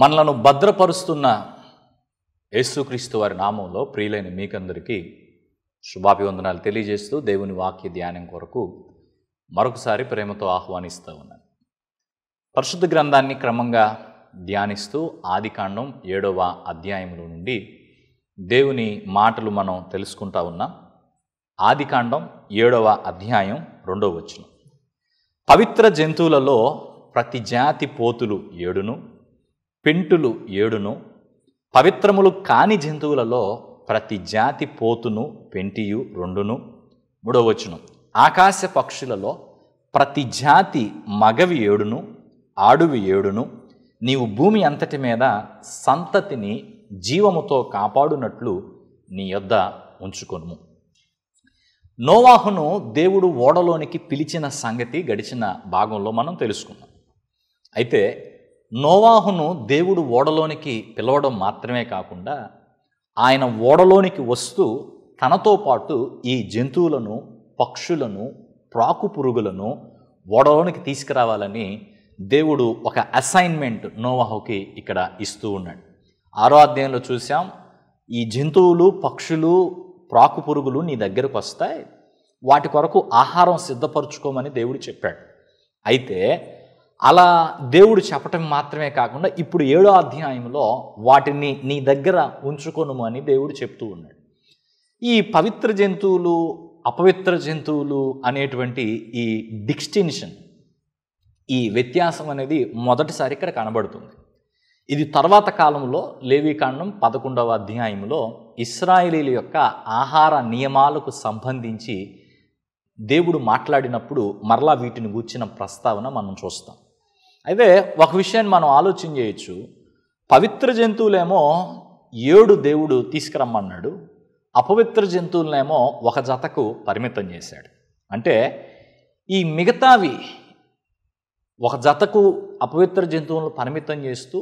మనలను భద్రపరుస్తున్న యేసుక్రీస్తు వారి నామంలో ప్రియులైన మీకందరికీ శుభాభివందనాలు తెలియజేస్తూ దేవుని వాక్య ధ్యానం కొరకు మరొకసారి ప్రేమతో ఆహ్వానిస్తూ ఉన్నాను పరిశుద్ధ గ్రంథాన్ని క్రమంగా ధ్యానిస్తూ ఆదికాండం ఏడవ అధ్యాయంలో నుండి దేవుని మాటలు మనం తెలుసుకుంటా ఉన్నాం ఆదికాండం ఏడవ అధ్యాయం రెండవ వచ్చిన పవిత్ర జంతువులలో ప్రతి జాతి పోతులు ఏడును పెంటులు ఏడును పవిత్రములు కాని జంతువులలో ప్రతి జాతి పోతును పెంటియు రెండును మూడవచ్చును ఆకాశ పక్షులలో ప్రతి జాతి మగవి ఏడును ఆడువి ఏడును నీవు భూమి అంతటి మీద సంతతిని జీవముతో కాపాడునట్లు నీ యొద్ద ఉంచుకొనుము నోవాహును దేవుడు ఓడలోనికి పిలిచిన సంగతి గడిచిన భాగంలో మనం తెలుసుకున్నాం అయితే నోవాహును దేవుడు ఓడలోనికి పిలవడం మాత్రమే కాకుండా ఆయన ఓడలోనికి వస్తూ తనతో పాటు ఈ జంతువులను పక్షులను ప్రాకు పురుగులను ఓడలోనికి తీసుకురావాలని దేవుడు ఒక అసైన్మెంట్ నోవాహుకి ఇక్కడ ఇస్తూ ఉన్నాడు ఆరో అధ్యాయంలో చూసాం ఈ జంతువులు పక్షులు ప్రాకు పురుగులు నీ దగ్గరకు వస్తాయి వాటి కొరకు ఆహారం సిద్ధపరచుకోమని దేవుడు చెప్పాడు అయితే అలా దేవుడు చెప్పటం మాత్రమే కాకుండా ఇప్పుడు ఏడో అధ్యాయంలో వాటిని నీ దగ్గర ఉంచుకోను అని దేవుడు చెప్తూ ఉన్నాడు ఈ పవిత్ర జంతువులు అపవిత్ర జంతువులు అనేటువంటి ఈ డిస్టింక్షన్ ఈ వ్యత్యాసం అనేది మొదటిసారి ఇక్కడ కనబడుతుంది ఇది తర్వాత కాలంలో లేవికాండం పదకొండవ అధ్యాయంలో ఇస్రాయేలీల యొక్క ఆహార నియమాలకు సంబంధించి దేవుడు మాట్లాడినప్పుడు మరలా వీటిని గూర్చిన ప్రస్తావన మనం చూస్తాం అయితే ఒక విషయాన్ని మనం ఆలోచన చేయొచ్చు పవిత్ర జంతువులేమో ఏడు దేవుడు తీసుకురమ్మన్నాడు అపవిత్ర జంతువులనేమో ఒక జతకు పరిమితం చేశాడు అంటే ఈ మిగతావి ఒక జతకు అపవిత్ర జంతువులను పరిమితం చేస్తూ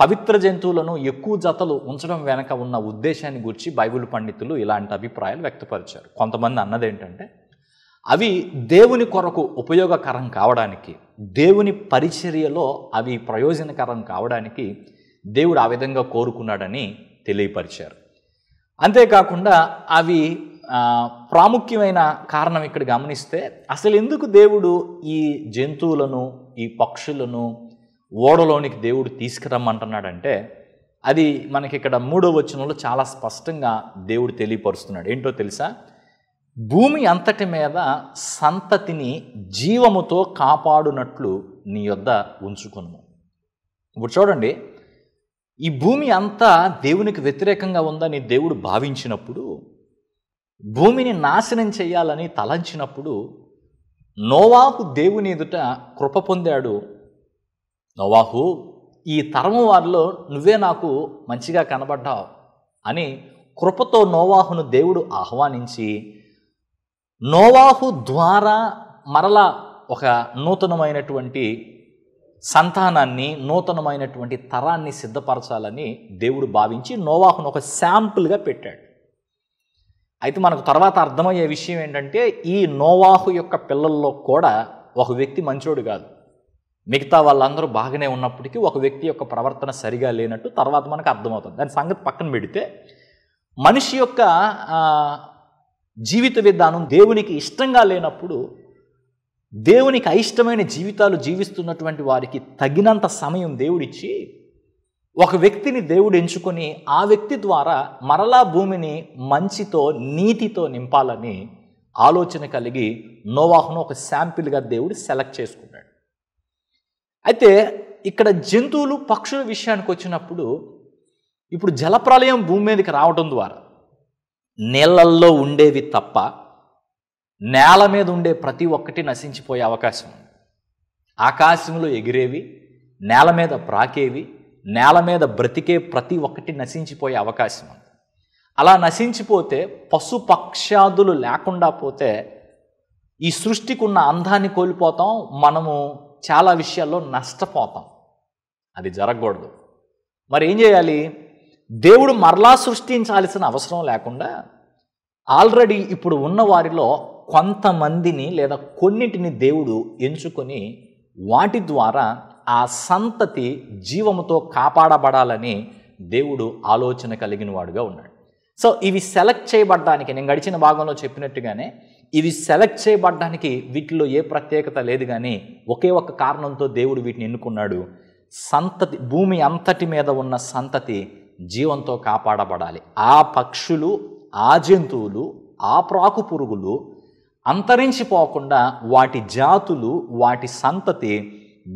పవిత్ర జంతువులను ఎక్కువ జతలు ఉంచడం వెనక ఉన్న ఉద్దేశాన్ని గురించి బైబిల్ పండితులు ఇలాంటి అభిప్రాయాలు వ్యక్తపరిచారు కొంతమంది అన్నది ఏంటంటే అవి దేవుని కొరకు ఉపయోగకరం కావడానికి దేవుని పరిచర్యలో అవి ప్రయోజనకరం కావడానికి దేవుడు ఆ విధంగా కోరుకున్నాడని తెలియపరిచారు అంతేకాకుండా అవి ప్రాముఖ్యమైన కారణం ఇక్కడ గమనిస్తే అసలు ఎందుకు దేవుడు ఈ జంతువులను ఈ పక్షులను ఓడలోనికి దేవుడు తీసుకురమ్మంటున్నాడంటే అది మనకి ఇక్కడ మూడో వచనంలో చాలా స్పష్టంగా దేవుడు తెలియపరుస్తున్నాడు ఏంటో తెలుసా భూమి అంతటి మీద సంతతిని జీవముతో కాపాడునట్లు నీ యొద్ద ఉంచుకును ఇప్పుడు చూడండి ఈ భూమి అంతా దేవునికి వ్యతిరేకంగా ఉందని దేవుడు భావించినప్పుడు భూమిని నాశనం చేయాలని తలంచినప్పుడు నోవాహు దేవుని ఎదుట కృప పొందాడు నోవాహు ఈ తరము వారిలో నువ్వే నాకు మంచిగా కనబడ్డావు అని కృపతో నోవాహును దేవుడు ఆహ్వానించి నోవాహు ద్వారా మరలా ఒక నూతనమైనటువంటి సంతానాన్ని నూతనమైనటువంటి తరాన్ని సిద్ధపరచాలని దేవుడు భావించి నోవాహును ఒక శాంపుల్గా పెట్టాడు అయితే మనకు తర్వాత అర్థమయ్యే విషయం ఏంటంటే ఈ నోవాహు యొక్క పిల్లల్లో కూడా ఒక వ్యక్తి మంచోడు కాదు మిగతా వాళ్ళందరూ బాగానే ఉన్నప్పటికీ ఒక వ్యక్తి యొక్క ప్రవర్తన సరిగా లేనట్టు తర్వాత మనకు అర్థమవుతుంది దాని సంగతి పక్కన పెడితే మనిషి యొక్క జీవిత విధానం దేవునికి ఇష్టంగా లేనప్పుడు దేవునికి అయిష్టమైన జీవితాలు జీవిస్తున్నటువంటి వారికి తగినంత సమయం దేవుడిచ్చి ఒక వ్యక్తిని దేవుడు ఎంచుకొని ఆ వ్యక్తి ద్వారా మరలా భూమిని మంచితో నీతితో నింపాలని ఆలోచన కలిగి నోవాహును ఒక శాంపిల్గా దేవుడు సెలెక్ట్ చేసుకున్నాడు అయితే ఇక్కడ జంతువులు పక్షుల విషయానికి వచ్చినప్పుడు ఇప్పుడు జలప్రలయం భూమి మీదకి రావడం ద్వారా నీళ్ళల్లో ఉండేవి తప్ప నేల మీద ఉండే ప్రతి ఒక్కటి నశించిపోయే అవకాశం ఉంది ఆకాశంలో ఎగిరేవి నేల మీద ప్రాకేవి నేల మీద బ్రతికే ప్రతి ఒక్కటి నశించిపోయే అవకాశం ఉంది అలా నశించిపోతే పశుపక్ష్యాదులు లేకుండా పోతే ఈ సృష్టికి ఉన్న అందాన్ని కోల్పోతాం మనము చాలా విషయాల్లో నష్టపోతాం అది జరగకూడదు మరి ఏం చేయాలి దేవుడు మరలా సృష్టించాల్సిన అవసరం లేకుండా ఆల్రెడీ ఇప్పుడు ఉన్న వారిలో కొంతమందిని లేదా కొన్నిటిని దేవుడు ఎంచుకొని వాటి ద్వారా ఆ సంతతి జీవముతో కాపాడబడాలని దేవుడు ఆలోచన కలిగిన వాడుగా ఉన్నాడు సో ఇవి సెలెక్ట్ చేయబడ్డానికి నేను గడిచిన భాగంలో చెప్పినట్టుగానే ఇవి సెలెక్ట్ చేయబడ్డానికి వీటిలో ఏ ప్రత్యేకత లేదు కానీ ఒకే ఒక్క కారణంతో దేవుడు వీటిని ఎన్నుకున్నాడు సంతతి భూమి అంతటి మీద ఉన్న సంతతి జీవంతో కాపాడబడాలి ఆ పక్షులు ఆ జంతువులు ఆ ప్రాకు పురుగులు అంతరించిపోకుండా వాటి జాతులు వాటి సంతతి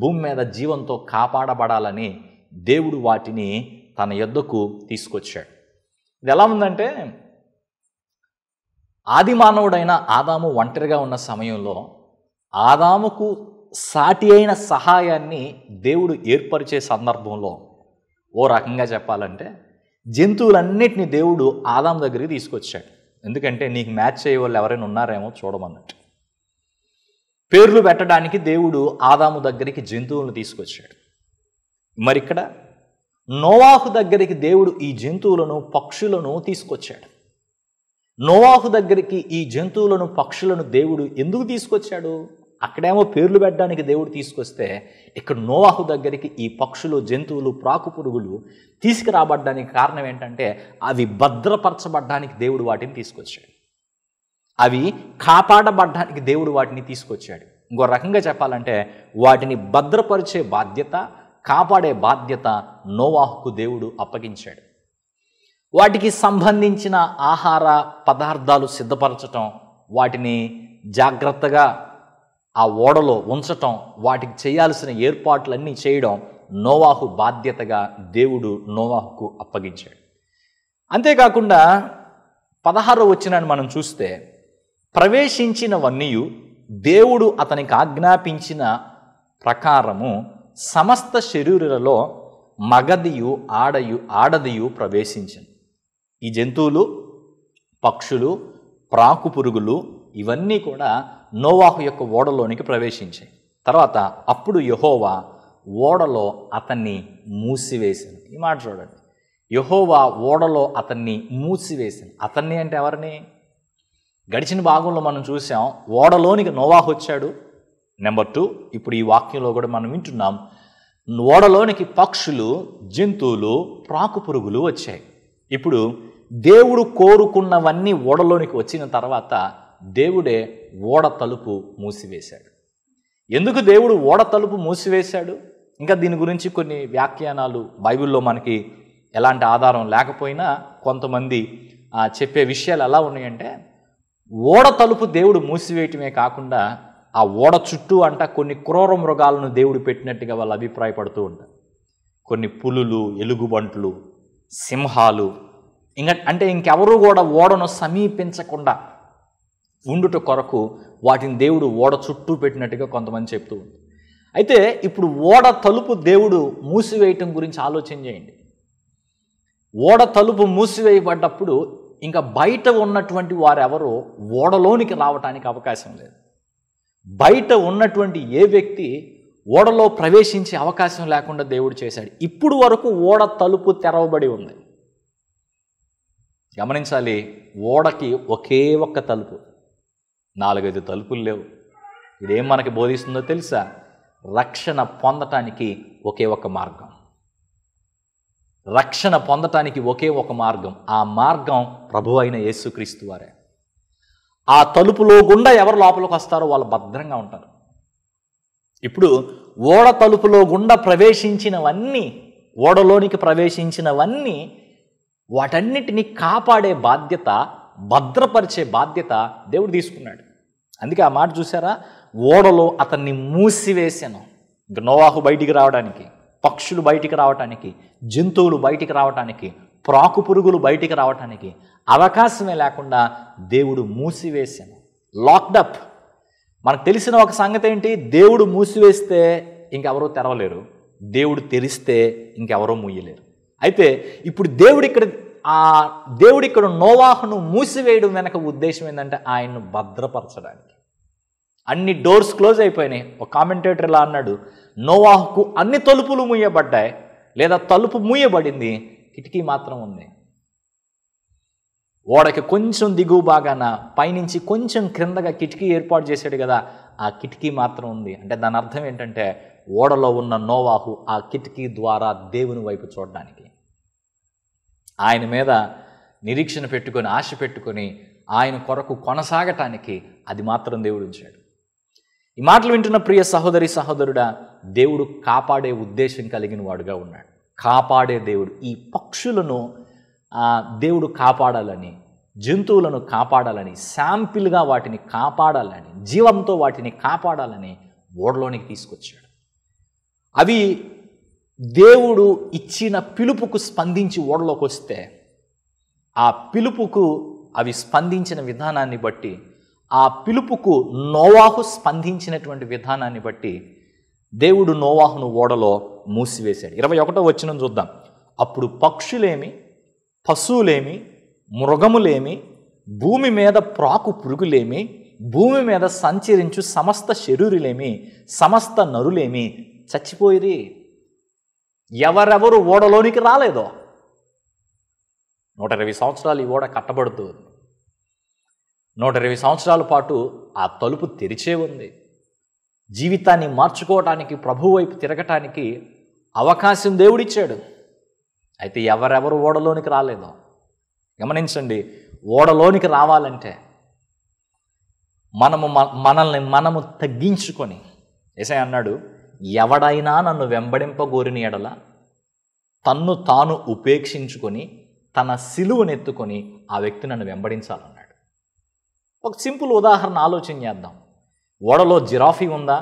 భూమి మీద జీవంతో కాపాడబడాలని దేవుడు వాటిని తన యొద్దకు తీసుకొచ్చాడు ఇది ఎలా ఉందంటే ఆది మానవుడైన ఆదాము ఒంటరిగా ఉన్న సమయంలో ఆదాముకు సాటి అయిన సహాయాన్ని దేవుడు ఏర్పరిచే సందర్భంలో ఓ రకంగా చెప్పాలంటే జంతువులన్నిటినీ దేవుడు ఆదాం దగ్గరికి తీసుకొచ్చాడు ఎందుకంటే నీకు మ్యాచ్ అయ్యే వాళ్ళు ఎవరైనా ఉన్నారేమో చూడమన్నట్టు పేర్లు పెట్టడానికి దేవుడు ఆదాము దగ్గరికి జంతువులను తీసుకొచ్చాడు మరి ఇక్కడ నోవాహు దగ్గరికి దేవుడు ఈ జంతువులను పక్షులను తీసుకొచ్చాడు నోవాహు దగ్గరికి ఈ జంతువులను పక్షులను దేవుడు ఎందుకు తీసుకొచ్చాడు అక్కడేమో పేర్లు పెట్టడానికి దేవుడు తీసుకొస్తే ఇక్కడ నోవాహు దగ్గరికి ఈ పక్షులు జంతువులు ప్రాకు పురుగులు తీసుకురాబడ్డానికి కారణం ఏంటంటే అవి భద్రపరచబడ్డానికి దేవుడు వాటిని తీసుకొచ్చాడు అవి కాపాడబడ్డానికి దేవుడు వాటిని తీసుకొచ్చాడు ఇంకో రకంగా చెప్పాలంటే వాటిని భద్రపరిచే బాధ్యత కాపాడే బాధ్యత నోవాహుకు దేవుడు అప్పగించాడు వాటికి సంబంధించిన ఆహార పదార్థాలు సిద్ధపరచటం వాటిని జాగ్రత్తగా ఆ ఓడలో ఉంచటం వాటికి చేయాల్సిన ఏర్పాట్లన్నీ చేయడం నోవాహు బాధ్యతగా దేవుడు నోవాహుకు అప్పగించాడు అంతేకాకుండా పదహారు వచ్చినాన్ని మనం చూస్తే ప్రవేశించినవన్నీ దేవుడు అతనికి ఆజ్ఞాపించిన ప్రకారము సమస్త శరీరులలో మగదియు ఆడయు ఆడదియు ప్రవేశించను ఈ జంతువులు పక్షులు ప్రాకు పురుగులు ఇవన్నీ కూడా నోవాహు యొక్క ఓడలోనికి ప్రవేశించాయి తర్వాత అప్పుడు యహోవా ఓడలో అతన్ని మూసివేసింది ఈ మాట చూడండి యహోవా ఓడలో అతన్ని మూసివేసింది అతన్ని అంటే ఎవరిని గడిచిన భాగంలో మనం చూసాం ఓడలోనికి నోవాహు వచ్చాడు నెంబర్ టూ ఇప్పుడు ఈ వాక్యంలో కూడా మనం వింటున్నాం ఓడలోనికి పక్షులు జంతువులు ప్రాకు పురుగులు వచ్చాయి ఇప్పుడు దేవుడు కోరుకున్నవన్నీ ఓడలోనికి వచ్చిన తర్వాత దేవుడే ఓడ తలుపు మూసివేశాడు ఎందుకు దేవుడు ఓడ తలుపు మూసివేశాడు ఇంకా దీని గురించి కొన్ని వ్యాఖ్యానాలు బైబిల్లో మనకి ఎలాంటి ఆధారం లేకపోయినా కొంతమంది చెప్పే విషయాలు ఎలా ఉన్నాయంటే ఓడ తలుపు దేవుడు మూసివేయటమే కాకుండా ఆ ఓడ చుట్టూ అంట కొన్ని క్రూర మృగాలను దేవుడు పెట్టినట్టుగా వాళ్ళు అభిప్రాయపడుతూ ఉంటారు కొన్ని పులులు ఎలుగుబంట్లు సింహాలు ఇంకా అంటే ఇంకెవరూ కూడా ఓడను సమీపించకుండా ఉండుట కొరకు వాటిని దేవుడు ఓడ చుట్టూ పెట్టినట్టుగా కొంతమంది చెప్తూ ఉంది అయితే ఇప్పుడు ఓడ తలుపు దేవుడు మూసివేయటం గురించి ఆలోచన చేయండి ఓడ తలుపు మూసివేయబడ్డప్పుడు ఇంకా బయట ఉన్నటువంటి వారెవరో ఓడలోనికి రావటానికి అవకాశం లేదు బయట ఉన్నటువంటి ఏ వ్యక్తి ఓడలో ప్రవేశించే అవకాశం లేకుండా దేవుడు చేశాడు ఇప్పుడు వరకు ఓడ తలుపు తెరవబడి ఉంది గమనించాలి ఓడకి ఒకే ఒక్క తలుపు నాలుగైదు తలుపులు లేవు ఇదేం మనకి బోధిస్తుందో తెలుసా రక్షణ పొందటానికి ఒకే ఒక మార్గం రక్షణ పొందటానికి ఒకే ఒక మార్గం ఆ మార్గం ప్రభు అయిన యేసుక్రీస్తు వారే ఆ తలుపులో గుండా ఎవరు లోపలికి వస్తారో వాళ్ళు భద్రంగా ఉంటారు ఇప్పుడు ఓడ తలుపులో గుండా ప్రవేశించినవన్నీ ఓడలోనికి ప్రవేశించినవన్నీ వాటన్నిటినీ కాపాడే బాధ్యత భద్రపరిచే బాధ్యత దేవుడు తీసుకున్నాడు అందుకే ఆ మాట చూసారా ఓడలో అతన్ని మూసివేశాను నోవాహు బయటికి రావడానికి పక్షులు బయటికి రావటానికి జంతువులు బయటికి రావటానికి ప్రాకు పురుగులు బయటికి రావటానికి అవకాశమే లేకుండా దేవుడు మూసివేశాను లాక్డప్ మనకు తెలిసిన ఒక సంగతి ఏంటి దేవుడు మూసివేస్తే ఇంకెవరో తెరవలేరు దేవుడు తెరిస్తే ఇంకెవరో మూయలేరు అయితే ఇప్పుడు దేవుడు ఇక్కడ ఆ దేవుడు ఇక్కడ నోవాహును మూసివేయడం వెనక ఉద్దేశం ఏంటంటే ఆయన్ను భద్రపరచడానికి అన్ని డోర్స్ క్లోజ్ అయిపోయినాయి ఒక కామెంటేటర్ ఇలా అన్నాడు నోవాహుకు అన్ని తలుపులు మూయబడ్డాయి లేదా తలుపు మూయబడింది కిటికీ మాత్రం ఉంది ఓడకి కొంచెం దిగువ భాగాన పైనుంచి కొంచెం క్రిందగా కిటికీ ఏర్పాటు చేశాడు కదా ఆ కిటికీ మాత్రం ఉంది అంటే దాని అర్థం ఏంటంటే ఓడలో ఉన్న నోవాహు ఆ కిటికీ ద్వారా దేవుని వైపు చూడడానికి ఆయన మీద నిరీక్షణ పెట్టుకొని ఆశ పెట్టుకొని ఆయన కొరకు కొనసాగటానికి అది మాత్రం దేవుడు ఉంచాడు ఈ మాటలు వింటున్న ప్రియ సహోదరి సహోదరుడా దేవుడు కాపాడే ఉద్దేశం కలిగిన వాడుగా ఉన్నాడు కాపాడే దేవుడు ఈ పక్షులను దేవుడు కాపాడాలని జంతువులను కాపాడాలని శాంపిల్గా వాటిని కాపాడాలని జీవంతో వాటిని కాపాడాలని ఓడలోనికి తీసుకొచ్చాడు అవి దేవుడు ఇచ్చిన పిలుపుకు స్పందించి ఓడలోకి వస్తే ఆ పిలుపుకు అవి స్పందించిన విధానాన్ని బట్టి ఆ పిలుపుకు నోవాహు స్పందించినటువంటి విధానాన్ని బట్టి దేవుడు నోవాహును ఓడలో మూసివేశాడు ఇరవై ఒకటో వచ్చిన చూద్దాం అప్పుడు పక్షులేమి పశువులేమి మృగములేమి భూమి మీద ప్రాకు పురుగులేమి భూమి మీద సంచరించు సమస్త శరీరులేమి సమస్త నరులేమి చచ్చిపోయిరి ఎవరెవరు ఓడలోనికి రాలేదో నూట ఇరవై సంవత్సరాలు ఈ ఓడ కట్టబడుతూ ఉంది నూట ఇరవై సంవత్సరాల పాటు ఆ తలుపు తెరిచే ఉంది జీవితాన్ని మార్చుకోవటానికి ప్రభు వైపు తిరగటానికి అవకాశం దేవుడిచ్చాడు అయితే ఎవరెవరు ఓడలోనికి రాలేదో గమనించండి ఓడలోనికి రావాలంటే మనము మనల్ని మనము తగ్గించుకొని ఏసై అన్నాడు ఎవడైనా నన్ను వెంబడింపగోరిని ఎడల తన్ను తాను ఉపేక్షించుకొని తన సిలువనెత్తుకొని ఆ వ్యక్తి నన్ను వెంబడించాలన్నాడు ఒక సింపుల్ ఉదాహరణ ఆలోచన చేద్దాం ఓడలో జిరాఫీ ఉందా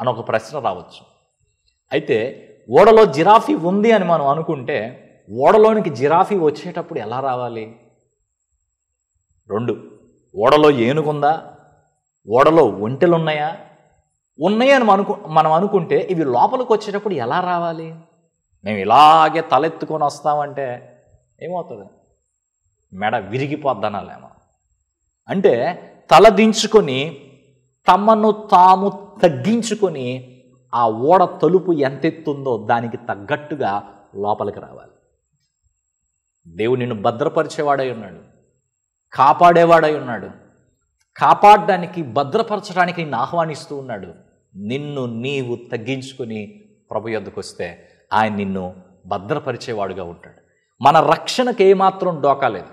అని ఒక ప్రశ్న రావచ్చు అయితే ఓడలో జిరాఫీ ఉంది అని మనం అనుకుంటే ఓడలోనికి జిరాఫీ వచ్చేటప్పుడు ఎలా రావాలి రెండు ఓడలో ఏనుగుందా ఓడలో ఒంటెలున్నాయా ఉన్నాయని అనుకు మనం అనుకుంటే ఇవి లోపలికి వచ్చేటప్పుడు ఎలా రావాలి మేము ఇలాగే తలెత్తుకొని వస్తామంటే ఏమవుతుంది మెడ విరిగిపోద్దనాలేమో అంటే తల దించుకొని తమను తాము తగ్గించుకొని ఆ ఓడ తలుపు ఎంతెత్తుందో దానికి తగ్గట్టుగా లోపలికి రావాలి దేవుడు నిన్ను భద్రపరిచేవాడై ఉన్నాడు కాపాడేవాడై ఉన్నాడు కాపాడడానికి భద్రపరచడానికి నిన్ను ఆహ్వానిస్తూ ఉన్నాడు నిన్ను నీవు తగ్గించుకుని ప్రభు యొద్దకు వస్తే ఆయన నిన్ను భద్రపరిచేవాడుగా ఉంటాడు మన రక్షణకు ఏమాత్రం డోకాలేదు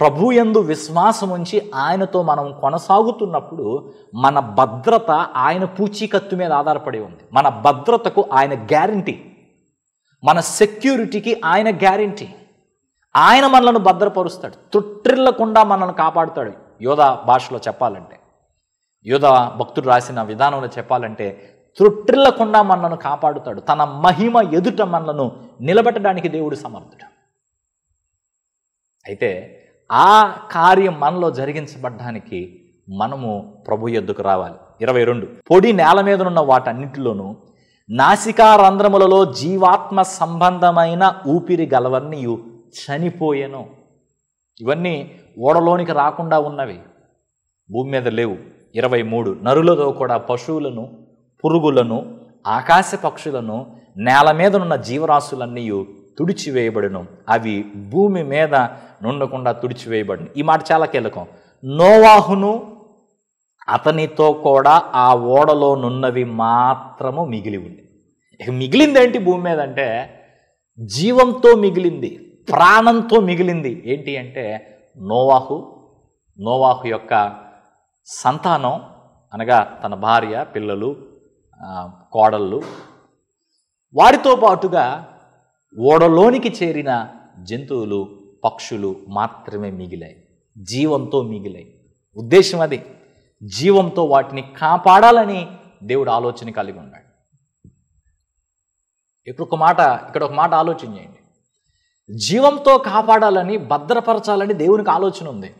ప్రభు ఎందు విశ్వాసం ఉంచి ఆయనతో మనం కొనసాగుతున్నప్పుడు మన భద్రత ఆయన పూచీకత్తు మీద ఆధారపడి ఉంది మన భద్రతకు ఆయన గ్యారంటీ మన సెక్యూరిటీకి ఆయన గ్యారంటీ ఆయన మనలను భద్రపరుస్తాడు తుట్రిల్లకుండా మనల్ని కాపాడుతాడు యోధ భాషలో చెప్పాలంటే యోధ భక్తుడు రాసిన విధానంలో చెప్పాలంటే త్రుట్టిల్లకుండా మనలను కాపాడుతాడు తన మహిమ ఎదుట మనలను నిలబెట్టడానికి దేవుడు సమర్థుడు అయితే ఆ కార్యం మనలో జరిగించబడ్డానికి మనము ప్రభు ఎద్దుకు రావాలి ఇరవై రెండు పొడి నేల మీద ఉన్న వాటన్నిటిలోనూ నాసికా రంధ్రములలో జీవాత్మ సంబంధమైన ఊపిరి గలవన్నీయు చనిపోయెను ఇవన్నీ ఓడలోనికి రాకుండా ఉన్నవి భూమి మీద లేవు ఇరవై మూడు నరులతో కూడా పశువులను పురుగులను ఆకాశ పక్షులను నేల మీద నున్న జీవరాశులన్నీ తుడిచివేయబడిను అవి భూమి మీద నుండకుండా తుడిచివేయబడిను ఈ మాట చాలా కీలకం నోవాహును అతనితో కూడా ఆ ఓడలో నున్నవి మాత్రము మిగిలి ఉంది మిగిలిందేంటి భూమి మీద అంటే జీవంతో మిగిలింది ప్రాణంతో మిగిలింది ఏంటి అంటే నోవాహు నోవాహు యొక్క సంతానం అనగా తన భార్య పిల్లలు కోడళ్ళు వారితో పాటుగా ఓడలోనికి చేరిన జంతువులు పక్షులు మాత్రమే మిగిలాయి జీవంతో మిగిలాయి ఉద్దేశం అది జీవంతో వాటిని కాపాడాలని దేవుడు ఆలోచన కలిగి ఉన్నాడు ఇప్పుడు ఒక మాట ఇక్కడ ఒక మాట ఆలోచన చేయండి జీవంతో కాపాడాలని భద్రపరచాలని దేవునికి ఆలోచన ఉంది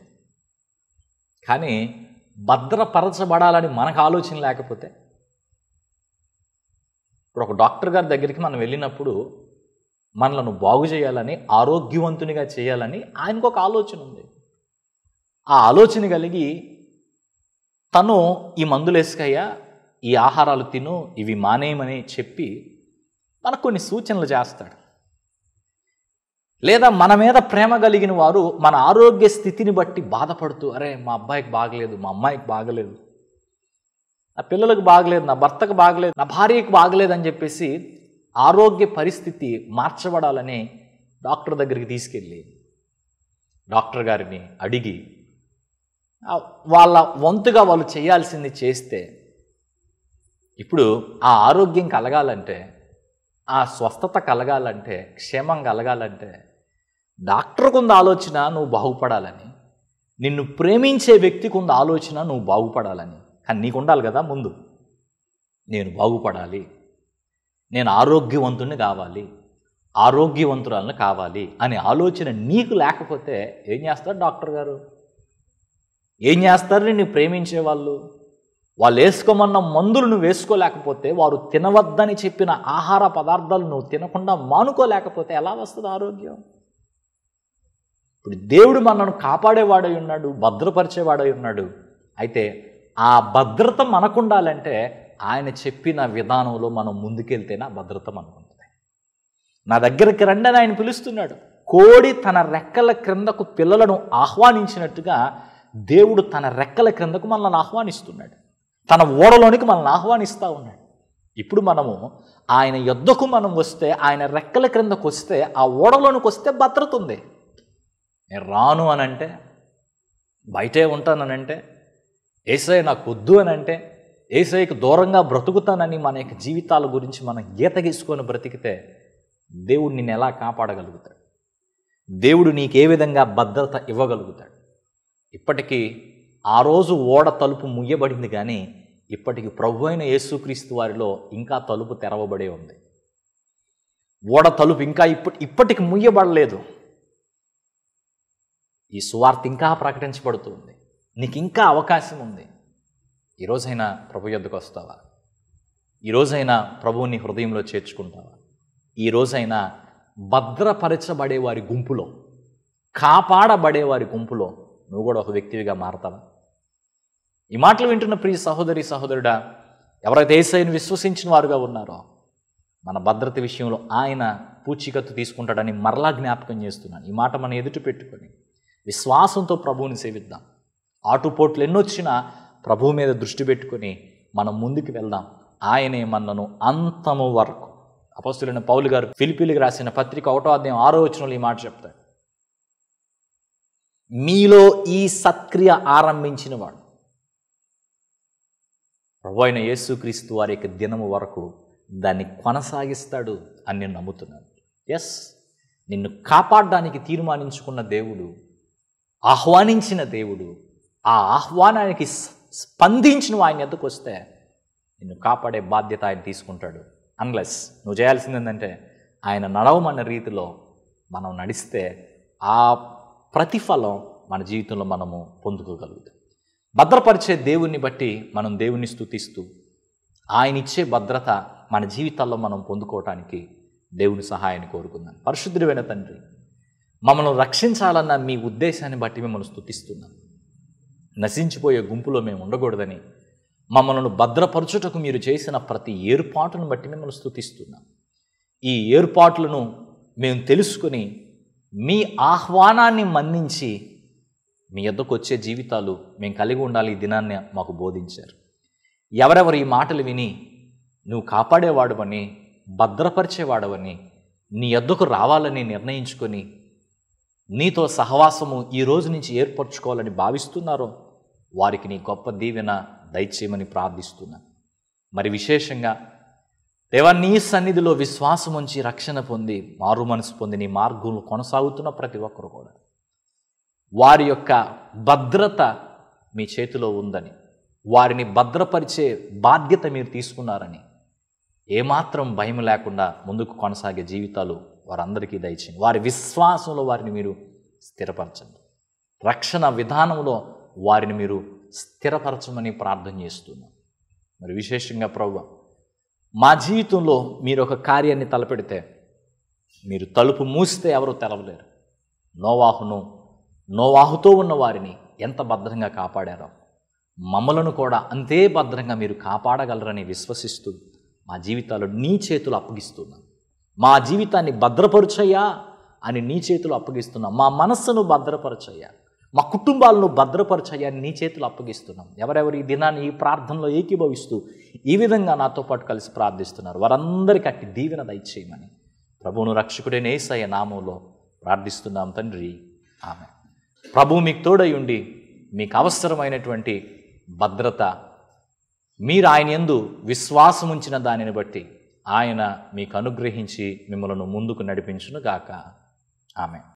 కానీ భద్రపరచబడాలని మనకు ఆలోచన లేకపోతే ఇప్పుడు ఒక డాక్టర్ గారి దగ్గరికి మనం వెళ్ళినప్పుడు మనలను బాగు చేయాలని ఆరోగ్యవంతునిగా చేయాలని ఆయనకు ఒక ఆలోచన ఉంది ఆ ఆలోచన కలిగి తను ఈ మందులు వేసుకయ్యా ఈ ఆహారాలు తిను ఇవి మానేయమని చెప్పి మనకు కొన్ని సూచనలు చేస్తాడు లేదా మన మీద ప్రేమ కలిగిన వారు మన ఆరోగ్య స్థితిని బట్టి బాధపడుతూ అరే మా అబ్బాయికి బాగలేదు మా అమ్మాయికి బాగలేదు నా పిల్లలకు బాగలేదు నా భర్తకు బాగలేదు నా భార్యకు అని చెప్పేసి ఆరోగ్య పరిస్థితి మార్చబడాలని డాక్టర్ దగ్గరికి తీసుకెళ్ళి డాక్టర్ గారిని అడిగి వాళ్ళ వంతుగా వాళ్ళు చేయాల్సింది చేస్తే ఇప్పుడు ఆ ఆరోగ్యం కలగాలంటే ఆ స్వస్థత కలగాలంటే క్షేమం కలగాలంటే డాక్టర్కు ఉంది ఆలోచన నువ్వు బాగుపడాలని నిన్ను ప్రేమించే వ్యక్తికి ఉంది ఆలోచన నువ్వు బాగుపడాలని కానీ నీకు ఉండాలి కదా ముందు నేను బాగుపడాలి నేను ఆరోగ్యవంతుని కావాలి ఆరోగ్యవంతురాలను కావాలి అనే ఆలోచన నీకు లేకపోతే ఏం చేస్తారు డాక్టర్ గారు ఏం చేస్తారు నిన్ను ప్రేమించే వాళ్ళు వాళ్ళు వేసుకోమన్న మందులు నువ్వు వేసుకోలేకపోతే వారు తినవద్దని చెప్పిన ఆహార పదార్థాలు నువ్వు తినకుండా మానుకోలేకపోతే ఎలా వస్తుంది ఆరోగ్యం ఇప్పుడు దేవుడు మనను కాపాడేవాడై ఉన్నాడు భద్రపరిచేవాడై ఉన్నాడు అయితే ఆ భద్రత మనకుండాలంటే ఆయన చెప్పిన విధానంలో మనం ముందుకెళ్తేనే ఆ భద్రత ఉంటుంది నా దగ్గరికి రండి అని ఆయన పిలుస్తున్నాడు కోడి తన రెక్కల క్రిందకు పిల్లలను ఆహ్వానించినట్టుగా దేవుడు తన రెక్కల క్రిందకు మనల్ని ఆహ్వానిస్తున్నాడు తన ఓడలోనికి మనల్ని ఆహ్వానిస్తూ ఉన్నాడు ఇప్పుడు మనము ఆయన యుద్ధకు మనం వస్తే ఆయన రెక్కల క్రిందకు వస్తే ఆ ఓడలోనికి వస్తే భద్రత ఉంది నేను రాను అని అంటే బయటే ఉంటాననంటే ఏసఐ నాకు వద్దు అని అంటే ఏసఐకి దూరంగా బ్రతుకుతానని మన యొక్క జీవితాల గురించి మనం గీత గీసుకొని బ్రతికితే దేవుడు నిన్ను ఎలా కాపాడగలుగుతాడు దేవుడు నీకు ఏ విధంగా భద్రత ఇవ్వగలుగుతాడు ఇప్పటికీ ఆ రోజు ఓడ తలుపు ముయ్యబడింది కానీ ఇప్పటికి ప్రభు అయిన యేసుక్రీస్తు వారిలో ఇంకా తలుపు తెరవబడే ఉంది ఓడ తలుపు ఇంకా ఇప్పటి ఇప్పటికి ముయ్యబడలేదు ఈ సువార్త ఇంకా ప్రకటించబడుతూ ఉంది నీకు ఇంకా అవకాశం ఉంది ఈరోజైనా ప్రభు యొద్దకు వస్తావా ఈరోజైనా ప్రభువుని హృదయంలో చేర్చుకుంటావా ఈరోజైనా భద్రపరచబడే వారి గుంపులో కాపాడబడే వారి గుంపులో నువ్వు కూడా ఒక వ్యక్తివిగా మారతావా ఈ మాటలు వింటున్న ప్రియ సహోదరి సహోదరుడా ఎవరైతే ఏసైని విశ్వసించిన వారుగా ఉన్నారో మన భద్రత విషయంలో ఆయన పూచీకత్తు తీసుకుంటాడని మరలా జ్ఞాపకం చేస్తున్నాను ఈ మాట మనం ఎదుటి పెట్టుకొని విశ్వాసంతో ప్రభువుని సేవిద్దాం ఆటుపోట్లు ఎన్నొచ్చినా ప్రభు మీద దృష్టి పెట్టుకొని మనం ముందుకు వెళ్దాం ఆయనే మనను అంతము వరకు అపస్తులైన పౌలు గారు ఫిలిపిలికి రాసిన పత్రిక ఒకటో అధ్యాయం ఆరో వచనంలో ఈ మాట చెప్తాడు మీలో ఈ సత్క్రియ ఆరంభించిన వాడు ప్రభు అయిన యేసుక్రీస్తు వారి యొక్క దినము వరకు దాన్ని కొనసాగిస్తాడు అని నేను నమ్ముతున్నాను ఎస్ నిన్ను కాపాడడానికి తీర్మానించుకున్న దేవుడు ఆహ్వానించిన దేవుడు ఆ ఆహ్వానానికి స్పందించిన ఆయన ఎద్దకు వస్తే నిన్ను కాపాడే బాధ్యత ఆయన తీసుకుంటాడు అన్లెస్ నువ్వు చేయాల్సింది ఏంటంటే ఆయన నడవమన్న రీతిలో మనం నడిస్తే ఆ ప్రతిఫలం మన జీవితంలో మనము పొందుకోగలుగుతాం భద్రపరిచే దేవుణ్ణి బట్టి మనం దేవుణ్ణి స్థుతిస్తూ ఆయన ఇచ్చే భద్రత మన జీవితాల్లో మనం పొందుకోవటానికి దేవుని సహాయాన్ని కోరుకుందాం పరిశుద్ధుడైన తండ్రి మమ్మల్ని రక్షించాలన్న మీ ఉద్దేశాన్ని బట్టి మిమ్మల్ని స్థుతిస్తున్నాం నశించిపోయే గుంపులో మేము ఉండకూడదని మమ్మల్ని భద్రపరచుటకు మీరు చేసిన ప్రతి ఏర్పాటును బట్టి మిమ్మల్ని స్థుతిస్తున్నాం ఈ ఏర్పాట్లను మేము తెలుసుకొని మీ ఆహ్వానాన్ని మన్నించి మీ ఎద్దకు వచ్చే జీవితాలు మేము కలిగి ఉండాలి ఈ దినాన్ని మాకు బోధించారు ఎవరెవరు ఈ మాటలు విని నువ్వు కాపాడేవాడవని భద్రపరిచేవాడవని నీ ఎద్దకు రావాలని నిర్ణయించుకొని నీతో సహవాసము ఈ రోజు నుంచి ఏర్పరచుకోవాలని భావిస్తున్నారో వారికి నీ గొప్ప దీవెన దయచేయమని ప్రార్థిస్తున్నా మరి విశేషంగా దేవ నీ సన్నిధిలో విశ్వాసం ఉంచి రక్షణ పొంది మారు మనసు పొంది నీ మార్గంలో కొనసాగుతున్న ప్రతి ఒక్కరు కూడా వారి యొక్క భద్రత మీ చేతిలో ఉందని వారిని భద్రపరిచే బాధ్యత మీరు తీసుకున్నారని ఏమాత్రం భయం లేకుండా ముందుకు కొనసాగే జీవితాలు వారందరికీ దయచేయండి వారి విశ్వాసంలో వారిని మీరు స్థిరపరచండి రక్షణ విధానంలో వారిని మీరు స్థిరపరచమని ప్రార్థన చేస్తున్నాం మరి విశేషంగా ప్రభు మా జీవితంలో మీరు ఒక కార్యాన్ని తలపెడితే మీరు తలుపు మూస్తే ఎవరూ తెలవలేరు నోవాహును నోవాహుతో ఉన్న వారిని ఎంత భద్రంగా కాపాడారో మమ్మలను కూడా అంతే భద్రంగా మీరు కాపాడగలరని విశ్వసిస్తూ మా జీవితాలు నీ చేతులు అప్పగిస్తున్నాం మా జీవితాన్ని భద్రపరుచయ్యా అని నీ చేతులు అప్పగిస్తున్నాం మా మనస్సును భద్రపరచయ్యా మా కుటుంబాలను భద్రపరచయ్యా నీ చేతులు అప్పగిస్తున్నాం ఎవరెవరు ఈ దినాన్ని ఈ ప్రార్థనలో ఏకీభవిస్తూ ఈ విధంగా నాతో పాటు కలిసి ప్రార్థిస్తున్నారు వారందరికీ అట్టి దీవెన దయచేయమని ప్రభువును రక్షకుడే నేసయ్య నామంలో ప్రార్థిస్తున్నాం తండ్రి ఆమె ప్రభు మీకు తోడై ఉండి మీకు అవసరమైనటువంటి భద్రత మీరు ఆయన ఎందు విశ్వాసం ఉంచిన దానిని బట్టి ఆయన మీకు అనుగ్రహించి మిమ్మలను ముందుకు నడిపించును గాక ఆమె